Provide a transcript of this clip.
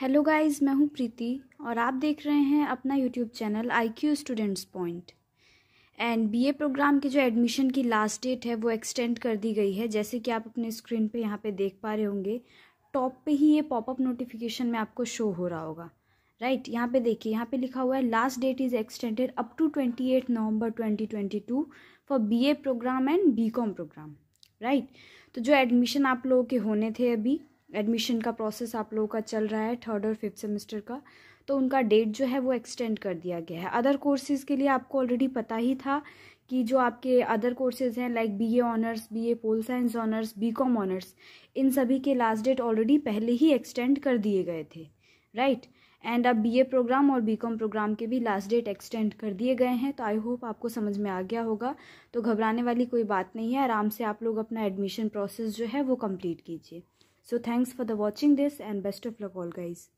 Hello guys मैं हूं प्रीति और आप देख रहे हैं अपना YouTube channel I Q students point and BA program के जो एडमिशन की लास्ट डेट है वो एक्सटेंड कर दी गई है जैसे कि आप अपने स्क्रीन पे यहाँ पे देख पा रहे होंगे टॉप पे ही ये पॉपअप नोटिफिकेशन में आपको शो हो रहा होगा राइट यहाँ पे देखिए यहाँ पर लिखा हुआ है last date is extended up to twenty eight November twenty twenty two for B A program and B com program right तो जो एडमिशन आप लोगों के होने थे अभी एडमिशन का प्रोसेस आप लोगों का चल रहा है थर्ड और फिफ्थ सेमेस्टर का तो उनका डेट जो है वो एक्सटेंड कर दिया गया है अदर कोर्सेज़ के लिए आपको ऑलरेडी पता ही था कि जो आपके अदर कोर्सेज हैं like BA honours BA pol science honours BCom honours इन सभी के लास्ट डेट ऑलरेडी पहले ही एक्सटेंड कर दिए गए थे राइट एंड अब बीए प्रोग्राम और बीकॉम प्रोग्राम के भी लास्ट डेट एक्सटेंड कर दिए गए हैं तो आई होप आपको समझ में आ गया होगा तो घबराने वाली कोई बात नहीं है आराम से आप लोग अपना एडमिशन प्रोसेस जो है वो कम्प्लीट कीजिए So thanks for the watching this and best of luck all guys.